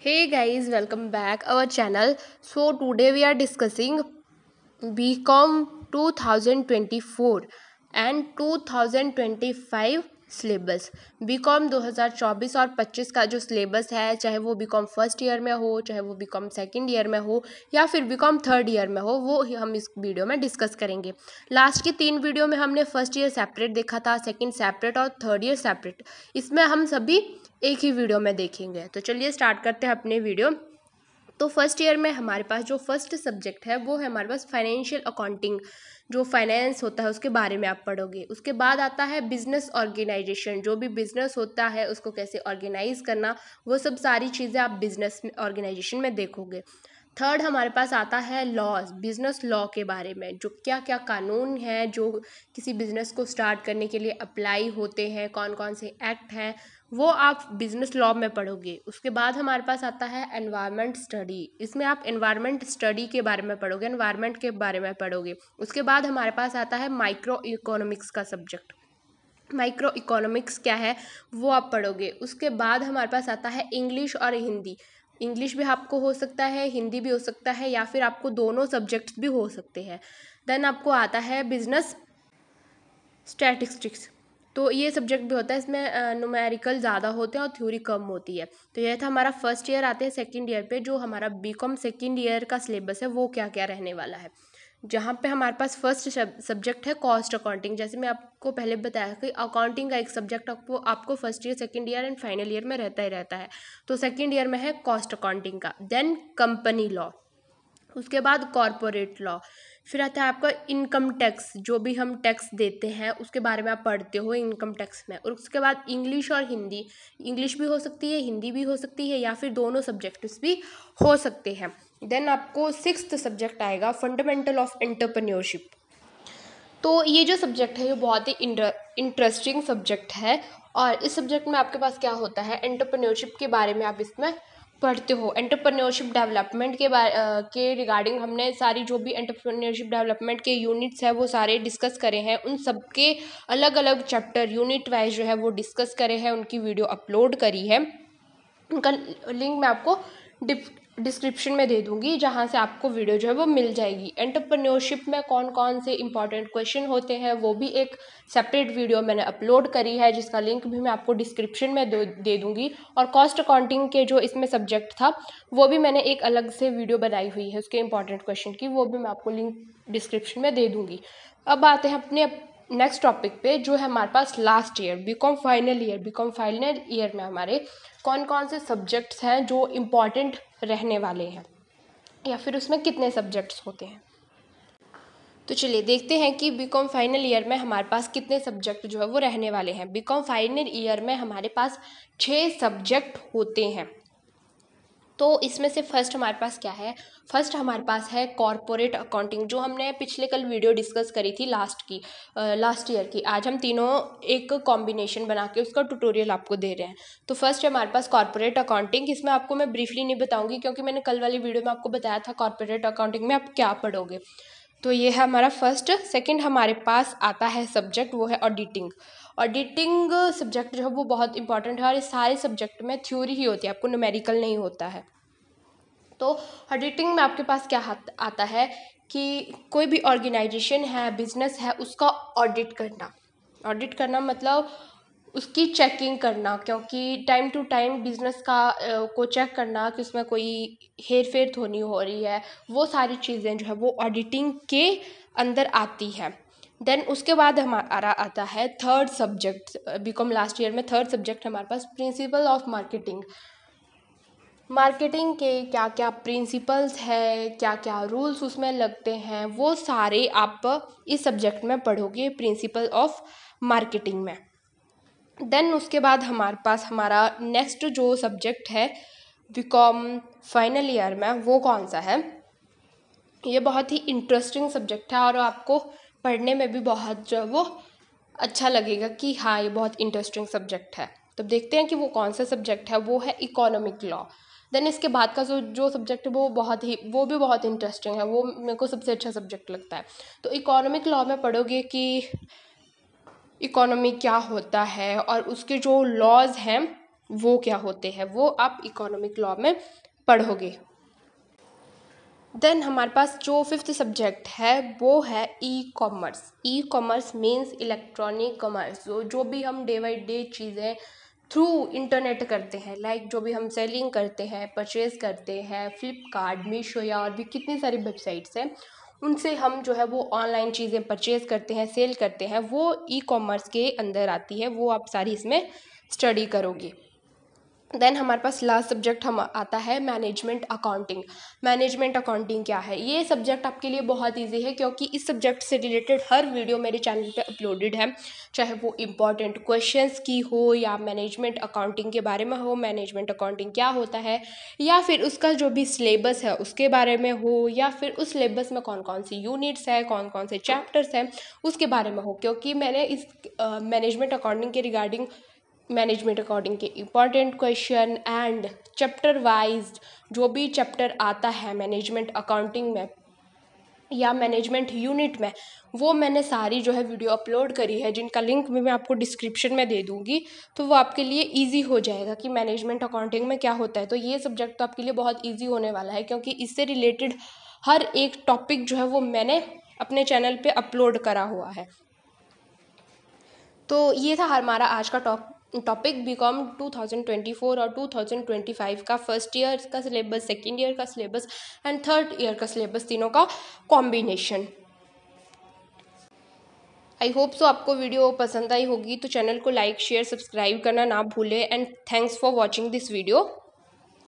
hey guys welcome back our channel so today we are discussing bcom 2024 and 2025 syllabus B com दो हज़ार चौबीस और पच्चीस का जो सिलेबस है चाहे वो बी कॉम फर्स्ट ईयर में हो चाहे वो बी कॉम सेकेंड ईयर में हो या फिर बी कॉम थर्ड ईयर में हो वो हम इस वीडियो में डिस्कस करेंगे लास्ट के तीन वीडियो में हमने फर्स्ट ईयर सेपरेट देखा था सेकेंड सेपरेट और थर्ड ईयर सेपरेट इसमें हम सभी एक ही वीडियो में देखेंगे तो चलिए स्टार्ट करते हैं अपने वीडियो तो फर्स्ट ईयर में हमारे पास जो फर्स्ट सब्जेक्ट है वो है हमारे पास फाइनेंशियल अकाउंटिंग जो फाइनेंस होता है उसके बारे में आप पढ़ोगे उसके बाद आता है बिजनेस ऑर्गेनाइजेशन जो भी बिजनेस होता है उसको कैसे ऑर्गेनाइज करना वो सब सारी चीज़ें आप बिजनेस ऑर्गेनाइजेशन में देखोगे थर्ड हमारे पास आता है लॉज बिजनेस लॉ के बारे में जो क्या क्या कानून हैं जो किसी बिजनेस को स्टार्ट करने के लिए अप्लाई होते हैं कौन कौन से एक्ट हैं वो आप बिजनेस लॉ में पढ़ोगे उसके बाद हमारे पास आता है एनवायरमेंट स्टडी इसमें आप एनवायरमेंट स्टडी के बारे में पढ़ोगे एनवायरमेंट के बारे में पढ़ोगे उसके बाद हमारे पास आता है माइक्रो इकोनॉमिक्स का सब्जेक्ट माइक्रो इकोनॉमिक्स क्या है वो आप पढ़ोगे उसके बाद हमारे पास आता है इंग्लिश और हिंदी इंग्लिश भी आपको हो सकता है हिंदी भी हो सकता है या फिर आपको दोनों सब्जेक्ट्स भी हो सकते हैं देन आपको आता है बिजनेस स्टैटिस्टिक्स तो ये सब्जेक्ट भी होता है इसमें नुमेरिकल ज़्यादा होते हैं और थ्योरी कम होती है तो यह था हमारा फर्स्ट ईयर आते हैं सेकेंड ईयर पे जो हमारा बी कॉम सेकेंड ईयर का सिलेबस है वो क्या क्या रहने वाला है जहाँ पे हमारे पास फर्स्ट सब्जेक्ट है कॉस्ट अकाउंटिंग जैसे मैं आपको पहले बताया कि अकाउंटिंग का एक सब्जेक्ट आपको आपको first year second year and final year में रहता ही रहता है तो सेकेंड ईयर में है कॉस्ट अकाउंटिंग का देन कंपनी लॉ उसके बाद कॉरपोरेट लॉ फिर आता है आपका इनकम टैक्स जो भी हम टैक्स देते हैं उसके बारे में आप पढ़ते हो इनकम टैक्स में और उसके बाद इंग्लिश और हिंदी इंग्लिश भी हो सकती है हिंदी भी हो सकती है या फिर दोनों सब्जेक्ट्स भी हो सकते हैं देन आपको सिक्स सब्जेक्ट आएगा फंडामेंटल ऑफ एंटरप्रेन्योरशिप तो ये जो सब्जेक्ट है ये बहुत ही इंटरेस्टिंग सब्जेक्ट है और इस सब्जेक्ट में आपके पास क्या होता है एंटरप्रेन्योरशिप के बारे में आप इसमें पढ़ते हो एंटरप्रेन्योरशिप डेवलपमेंट के बारे के रिगार्डिंग हमने सारी जो भी एंटरप्रेन्योरशिप डेवलपमेंट के यूनिट्स है वो सारे डिस्कस करे हैं उन सब के अलग अलग चैप्टर यूनिट वाइज जो है वो डिस्कस करे हैं उनकी वीडियो अपलोड करी है उनका लिंक मैं आपको डिप डिस्क्रिप्शन में दे दूंगी जहाँ से आपको वीडियो जो है वो मिल जाएगी एंटरप्रेन्योरशिप में कौन कौन से इंपॉर्टेंट क्वेश्चन होते हैं वो भी एक सेपरेट वीडियो मैंने अपलोड करी है जिसका लिंक भी मैं आपको डिस्क्रिप्शन में दे दूंगी और कॉस्ट अकाउंटिंग के जो इसमें सब्जेक्ट था वो भी मैंने एक अलग से वीडियो बनाई हुई है उसके इंपॉर्टेंट क्वेश्चन की वो भी मैं आपको लिंक डिस्क्रिप्शन में दे दूँगी अब आते हैं अपने नेक्स्ट टॉपिक पे जो है हमारे पास last year BCom final year BCom final year में हमारे कौन कौन से सब्जेक्ट्स हैं जो इम्पॉर्टेंट रहने वाले हैं या फिर उसमें कितने सब्जेक्ट्स होते हैं तो चलिए देखते हैं कि बीकॉम फाइनल ईयर में हमारे पास कितने सब्जेक्ट जो है वो रहने वाले हैं बीकॉम फाइनल ईयर में हमारे पास छः सब्जेक्ट होते हैं तो इसमें से फर्स्ट हमारे पास क्या है फर्स्ट हमारे पास है कॉरपोरेट अकाउंटिंग जो हमने पिछले कल वीडियो डिस्कस करी थी लास्ट की लास्ट ईयर की आज हम तीनों एक कॉम्बिनेशन बना के उसका ट्यूटोरियल आपको दे रहे हैं तो फर्स्ट है हमारे पास कॉरपोरेट अकाउंटिंग इसमें आपको मैं ब्रीफली नहीं बताऊंगी क्योंकि मैंने कल वाली वीडियो में आपको बताया था कॉरपोरेट अकाउंटिंग में आप क्या पढ़ोगे तो ये है हमारा फर्स्ट सेकंड हमारे पास आता है सब्जेक्ट वो है ऑडिटिंग ऑडिटिंग सब्जेक्ट जो है वो बहुत इंपॉर्टेंट है और इस सारे सब्जेक्ट में थ्योरी ही होती है आपको न्यूमेरिकल नहीं होता है तो ऑडिटिंग में आपके पास क्या आता है कि कोई भी ऑर्गेनाइजेशन है बिजनेस है उसका ऑडिट करना ऑडिट करना मतलब उसकी चेकिंग करना क्योंकि टाइम टू टाइम बिज़नेस का को चेक करना कि उसमें कोई हेर फेर तो नहीं हो रही है वो सारी चीज़ें जो है वो ऑडिटिंग के अंदर आती है देन उसके बाद हमारा आता है third subject B com last year में थर्ड सब्जेक्ट हमारे पास प्रिंसिपल ऑफ मार्केटिंग मार्केटिंग के क्या क्या प्रिंसिपल्स है क्या क्या रूल्स उसमें लगते हैं वो सारे आप इस सब्जेक्ट में पढ़ोगे प्रिंसिपल ऑफ मार्केटिंग में देन उसके बाद हमारे पास हमारा नेक्स्ट जो सब्जेक्ट है बी कॉम फाइनल ईयर में वो कौन सा है ये बहुत ही इंटरेस्टिंग सब्जेक्ट है और आपको पढ़ने में भी बहुत जो वो अच्छा लगेगा कि हाँ ये बहुत इंटरेस्टिंग सब्जेक्ट है तो देखते हैं कि वो कौन सा सब्जेक्ट है वो है इकोनॉमिक लॉ देन इसके बाद का जो जो सब्जेक्ट है वो बहुत ही वो भी बहुत इंटरेस्टिंग है वो मेरे को सबसे अच्छा सब्जेक्ट लगता है तो इकोनॉमिक लॉ में पढ़ोगे कि इकोनॉमी क्या होता है और उसके जो लॉज हैं वो क्या होते हैं वो आप इकोनॉमिक लॉ में पढ़ोगे देन हमारे पास जो फिफ्थ सब्जेक्ट है वो है e commerce e commerce means electronic commerce जो भी हम डे बाई डे चीज़ें थ्रू इंटरनेट करते हैं लाइक like जो भी हम सेलिंग करते हैं परचेज करते हैं फ्लिपकार्ट मीशो या और भी कितनी सारी वेबसाइट्स हैं उनसे हम जो है वो ऑनलाइन चीज़ें परचेज़ करते हैं सेल करते हैं वो ई कॉमर्स के अंदर आती है वो आप सारी इसमें स्टडी करोगे देन हमारे पास लास्ट सब्जेक्ट हम आता है मैनेजमेंट अकाउंटिंग मैनेजमेंट अकाउंटिंग क्या है ये सब्जेक्ट आपके लिए बहुत इजी है क्योंकि इस सब्जेक्ट से रिलेटेड हर वीडियो मेरे चैनल पे अपलोडेड है चाहे वो इम्पॉर्टेंट क्वेश्चंस की हो या मैनेजमेंट अकाउंटिंग के बारे में हो मैनेजमेंट अकाउंटिंग क्या होता है या फिर उसका जो भी सिलेबस है उसके बारे में हो या फिर उस सिलेबस में कौन कौन सी यूनिट्स है कौन कौन से चैप्टर्स हैं उसके बारे में हो क्योंकि मैंने इस मैनेजमेंट uh, अकाउंटिंग के रिगार्डिंग मैनेजमेंट अकॉर्डिंग के important question and chapter wise जो भी चैप्टर आता है मैनेजमेंट अकाउंटिंग में या मैनेजमेंट यूनिट में वो मैंने सारी जो है वीडियो अपलोड करी है जिनका लिंक भी मैं आपको डिस्क्रिप्शन में दे दूँगी तो वो आपके लिए इजी हो जाएगा कि मैनेजमेंट अकाउंटिंग में क्या होता है तो ये सब्जेक्ट तो आपके लिए बहुत इजी होने वाला है क्योंकि इससे रिलेटेड हर एक टॉपिक जो है वो मैंने अपने चैनल पर अपलोड करा हुआ है तो ये था हमारा आज का topic topic B com two thousand twenty four और टू थाउजेंड ट्वेंटी फाइव का फर्स्ट ईयर का सिलेबस सेकेंड ईयर का सिलेबस एंड थर्ड ईयर का सिलेबस तीनों का कॉम्बिनेशन आई होप सो आपको वीडियो पसंद आई होगी तो चैनल को लाइक शेयर सब्सक्राइब करना ना भूलें and thanks for watching this video